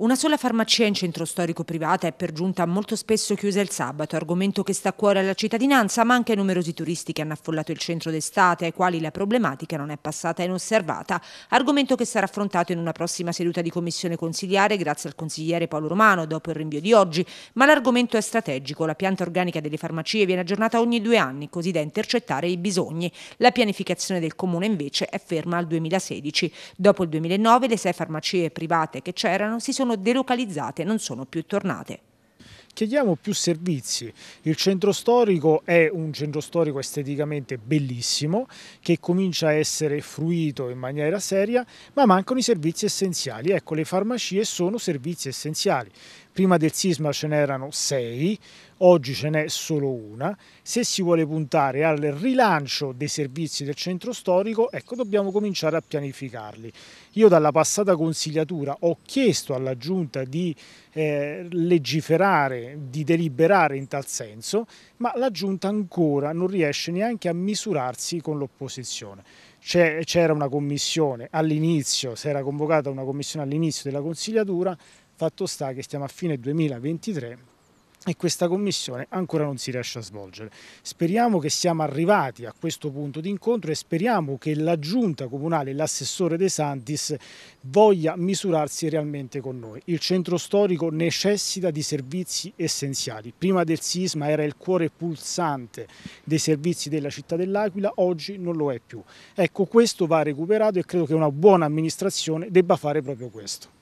Una sola farmacia in centro storico privata è per giunta molto spesso chiusa il sabato, argomento che sta a cuore alla cittadinanza, ma anche ai numerosi turisti che hanno affollato il centro d'estate, ai quali la problematica non è passata inosservata, argomento che sarà affrontato in una prossima seduta di commissione consiliare grazie al consigliere Paolo Romano dopo il rinvio di oggi, ma l'argomento è strategico, la pianta organica delle farmacie viene aggiornata ogni due anni, così da intercettare i bisogni. La pianificazione del comune invece è ferma al 2016. Dopo il 2009 le sei farmacie private che c'erano si sono sono delocalizzate, non sono più tornate chiediamo più servizi. Il centro storico è un centro storico esteticamente bellissimo che comincia a essere fruito in maniera seria, ma mancano i servizi essenziali. Ecco, le farmacie sono servizi essenziali prima del sisma ce n'erano sei, oggi ce n'è solo una. Se si vuole puntare al rilancio dei servizi del centro storico, ecco, dobbiamo cominciare a pianificarli. Io dalla passata consigliatura ho chiesto alla Giunta di eh, legiferare, di deliberare in tal senso, ma la Giunta ancora non riesce neanche a misurarsi con l'opposizione c'era una commissione all'inizio, si era convocata una commissione all'inizio della consigliatura, fatto sta che stiamo a fine 2023 e questa commissione ancora non si riesce a svolgere. Speriamo che siamo arrivati a questo punto di incontro e speriamo che la giunta comunale, l'assessore De Santis, voglia misurarsi realmente con noi. Il centro storico necessita di servizi essenziali. Prima del sisma era il cuore pulsante dei servizi della città dell'Aquila, oggi non lo è più. Ecco, questo va recuperato e credo che una buona amministrazione debba fare proprio questo.